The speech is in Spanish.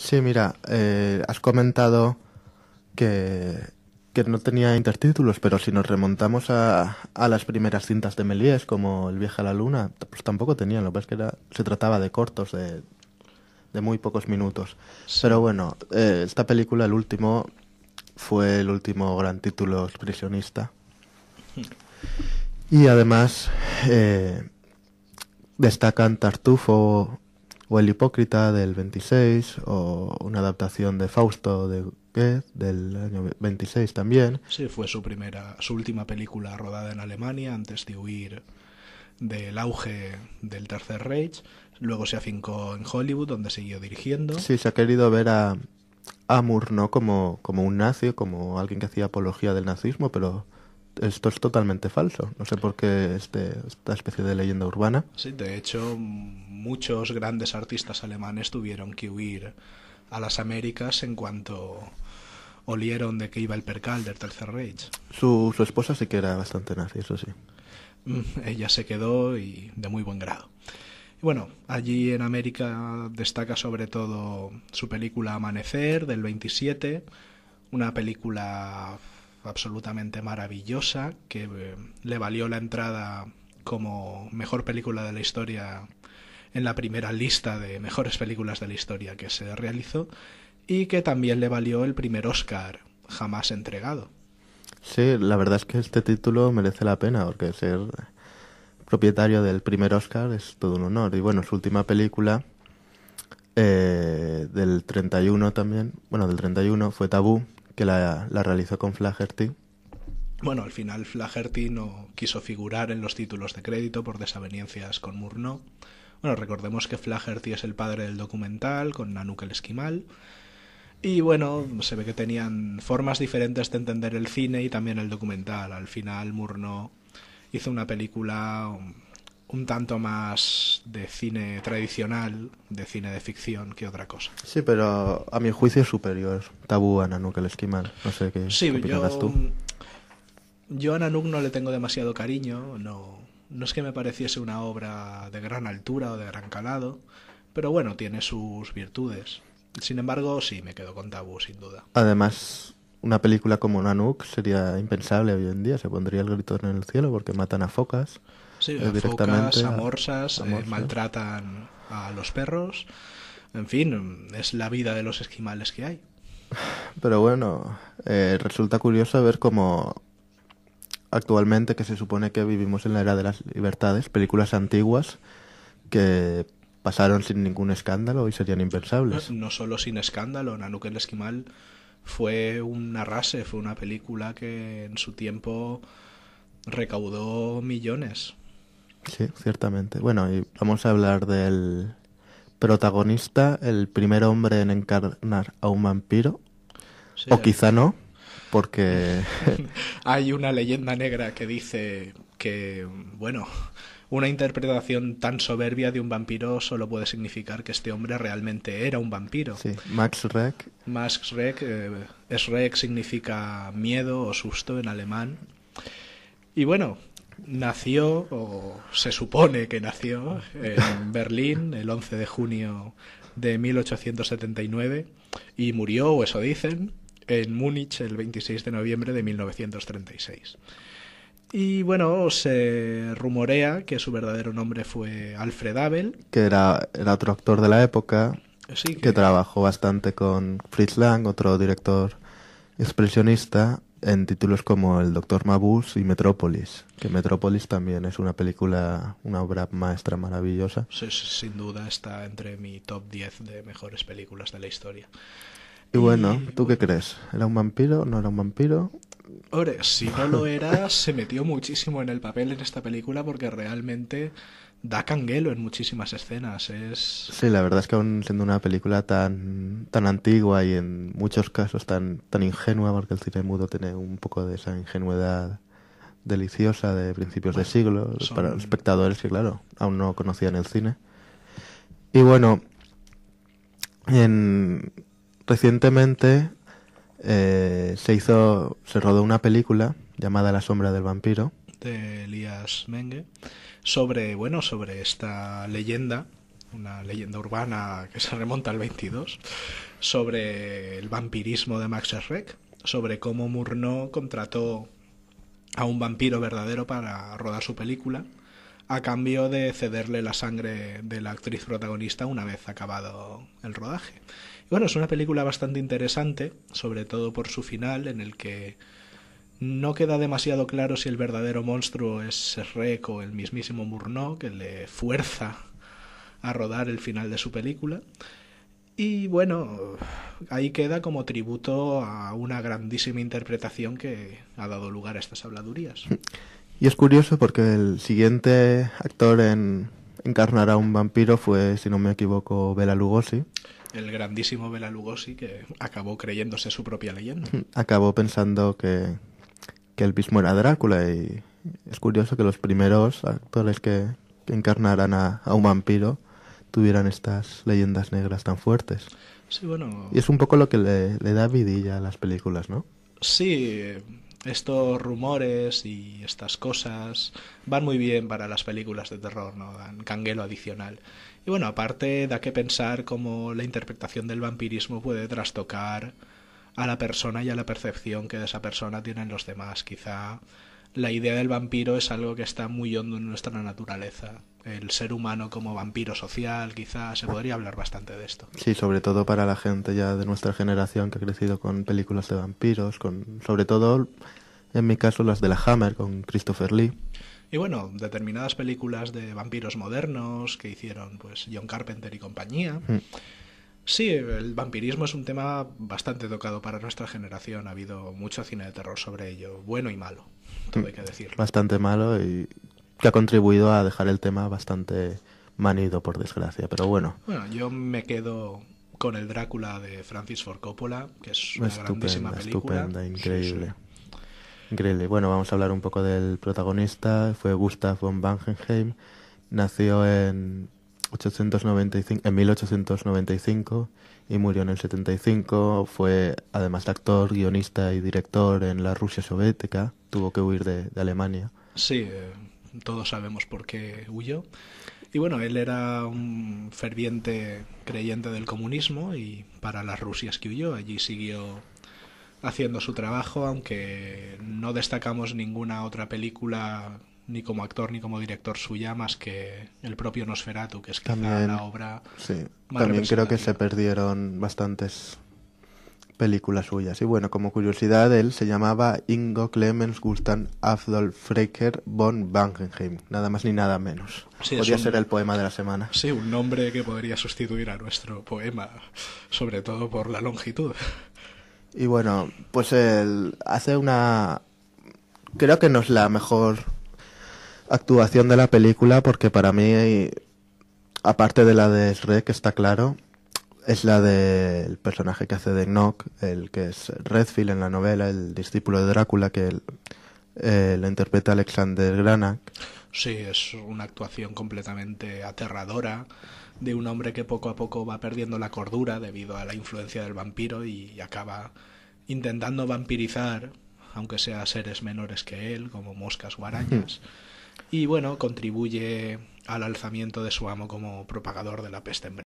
Sí, mira, eh, has comentado que, no tenía intertítulos, pero si nos remontamos a, a las primeras cintas de Méliès, como El viejo a la luna, pues tampoco tenían, lo que es que era, se trataba de cortos, de, de muy pocos minutos. Pero bueno, eh, esta película, el último, fue el último gran título expresionista. Hmm. Y además eh, destacan Tartufo o El Hipócrita del 26, o una adaptación de Fausto de Goethe del año 26 también. Sí, fue su primera, su última película rodada en Alemania antes de huir del auge del Tercer Reich. Luego se afincó en Hollywood, donde siguió dirigiendo. Sí, se ha querido ver a, Amur no como, como un nazi, como alguien que hacía apología del nazismo, pero esto es totalmente falso. No sé por qué este, esta especie de leyenda urbana. Sí, de hecho, muchos grandes artistas alemanes tuvieron que huir a las Américas en cuanto olieron de que iba el percal del Tercer Reich. Su, su esposa sí que era bastante nazi, eso sí. Mm, ella se quedó y de muy buen grado. Y bueno, allí en América destaca sobre todo su película Amanecer del 27, una película absolutamente maravillosa que eh, le valió la entrada como mejor película de la historia en la primera lista de mejores películas de la historia que se realizó y que también le valió el primer Oscar jamás entregado. Sí, la verdad es que este título merece la pena porque ser propietario del primer Oscar es todo un honor. Y bueno, su última película eh, del 31 también, bueno, del 31 fue Tabú, que la, realizó con Flaherty. Bueno, al final Flaherty no quiso figurar en los títulos de crédito por desavenencias con Murnau. Bueno, recordemos que Flaherty es el padre del documental con Nanook el Esquimal. Y bueno, se ve que tenían formas diferentes de entender el cine y también el documental. Al final Murnau hizo una película um, un tanto más de cine tradicional, de cine de ficción que otra cosa. Sí, pero a mi juicio es superior. Tabú Nanook el esquimal. No sé qué, opinas tú. Yo a Nanook no le tengo demasiado cariño. No, no es que me pareciese una obra de gran altura o de gran calado, pero bueno, tiene sus virtudes. Sin embargo, sí, me quedo con Tabú, sin duda. Además, una película como Nanook sería impensable hoy en día. Se pondría el grito en el cielo porque matan a focas. Sí, eh, directamente. amorsas, eh, maltratan a los perros. En fin, es la vida de los esquimales que hay. Pero bueno, eh, resulta curioso ver cómo actualmente, que se supone que vivimos en la era de las libertades, películas antiguas que pasaron sin ningún escándalo y serían impensables. No, solo sin escándalo, Nanook el Esquimal fue un arrase, fue una película que en su tiempo recaudó millones. Sí, ciertamente. Bueno, y vamos a hablar del protagonista, el primer hombre en encarnar a un vampiro. o quizá no, porque... Hay una leyenda negra que dice que, bueno, una interpretación tan soberbia de un vampiro solo puede significar que este hombre realmente era un vampiro. Sí, Max Reck. Max Reck, eh, significa miedo o susto en alemán. Y bueno, nació, o se supone que nació, en Berlín el 11 de junio de 1879 y murió, o eso dicen, en Múnich el 26 de noviembre de 1936. Y bueno, se rumorea que su verdadero nombre fue Alfred Abel. Que era, otro actor de la época, que trabajó bastante con Fritz Lang, otro director expresionista, en títulos como El Doctor Mabuse y Metrópolis, que Metrópolis también es una película, una obra maestra maravillosa. Sí, sin duda está entre mi top 10 de mejores películas de la historia. Y bueno, ¿tú qué crees? ¿Era un vampiro? ¿No era un vampiro? ahora si no lo era, se metió muchísimo en el papel en esta película porque realmente da canguelo en muchísimas escenas. Es... Sí, la verdad es que aún siendo una película tan, tan antigua y en muchos casos tan, tan ingenua, porque el cine mudo tiene un poco de esa ingenuidad deliciosa de principios de siglo para los espectadores que, claro, aún no conocían el cine. Y bueno, en, Recientemente eh, se hizo, se rodó una película llamada La sombra del vampiro de Elías Menge sobre, bueno, sobre esta leyenda, una leyenda urbana que se remonta al 22, sobre el vampirismo de Max Schreck, sobre cómo Murnau contrató a un vampiro verdadero para rodar su película a cambio de cederle la sangre de la actriz protagonista una vez acabado el rodaje bueno, es una película bastante interesante, sobre todo por su final, en el que no queda demasiado claro si el verdadero monstruo es Rek o el mismísimo Murnau, que le fuerza a rodar el final de su película. Y bueno, ahí queda como tributo a una grandísima interpretación que ha dado lugar a estas habladurías. Y es curioso porque el siguiente actor en, encarnar a un vampiro fue, si no me equivoco, Bela Lugosi. El grandísimo Bela Lugosi que acabó creyéndose su propia leyenda. Acabó pensando que, que el mismo era Drácula y es curioso que los primeros actores que, encarnaran a, un vampiro tuvieran estas leyendas negras tan fuertes. Sí, bueno... Y es un poco lo que le, le da vidilla a las películas, ¿no? Sí, estos rumores y estas cosas van muy bien para las películas de terror, ¿no? Dan canguelo adicional. Y bueno, aparte da que pensar cómo la interpretación del vampirismo puede trastocar a la persona y a la percepción que de esa persona tienen los demás. Quizá la idea del vampiro es algo que está muy hondo en nuestra naturaleza el ser humano como vampiro social, quizás se podría hablar bastante de esto. Sí, sobre todo para la gente ya de nuestra generación que ha crecido con películas de vampiros, con sobre todo en mi caso las de la Hammer con Christopher Lee. Y bueno, determinadas películas de vampiros modernos que hicieron pues John Carpenter y compañía. Mm. Sí, el vampirismo es un tema bastante tocado para nuestra generación. Ha habido mucho cine de terror sobre ello, bueno y malo, todo mm. hay que decirlo. Bastante malo y que ha contribuido a dejar el tema bastante manido, por desgracia. Pero bueno. Bueno, yo me quedo con el Drácula de Francis Ford Coppola, que es una grandísima película. Estupenda, increíble. Increíble. Bueno, vamos a hablar un poco del protagonista. Fue Gustav von Wangenheim. Nació en, 1895 y murió en el 75. Fue además actor, guionista y director en la Rusia soviética. Tuvo que huir de, de Alemania. Sí, eh, todos sabemos por qué huyó. Y bueno, él era un ferviente creyente del comunismo y para las Rusias que huyó, allí siguió haciendo su trabajo, aunque no destacamos ninguna otra película ni como actor ni como director suya más que el propio Nosferatu, que es quizá la obra sí, También creo que se perdieron bastantes películas suyas. Y bueno, como curiosidad, él se llamaba Ingo Clemens Gustav Adolf Frecker von Wangenheim, nada más ni nada menos. podría ser el poema de la semana. Sí, un nombre que podría sustituir a nuestro poema, sobre todo por la longitud. Y bueno, pues él hace una... Creo que no es la mejor actuación de la película porque para mí, aparte de la de que está claro, es la del personaje que hace de Knock, el que es Redfield en la novela, el discípulo de Drácula, que lo eh, interpreta Alexander Granak. Sí, es una actuación completamente aterradora de un hombre que poco a poco va perdiendo la cordura debido a la influencia del vampiro y acaba intentando vampirizar, aunque sea seres menores que él, como moscas o arañas. Y bueno, contribuye al alzamiento de su amo como propagador de la peste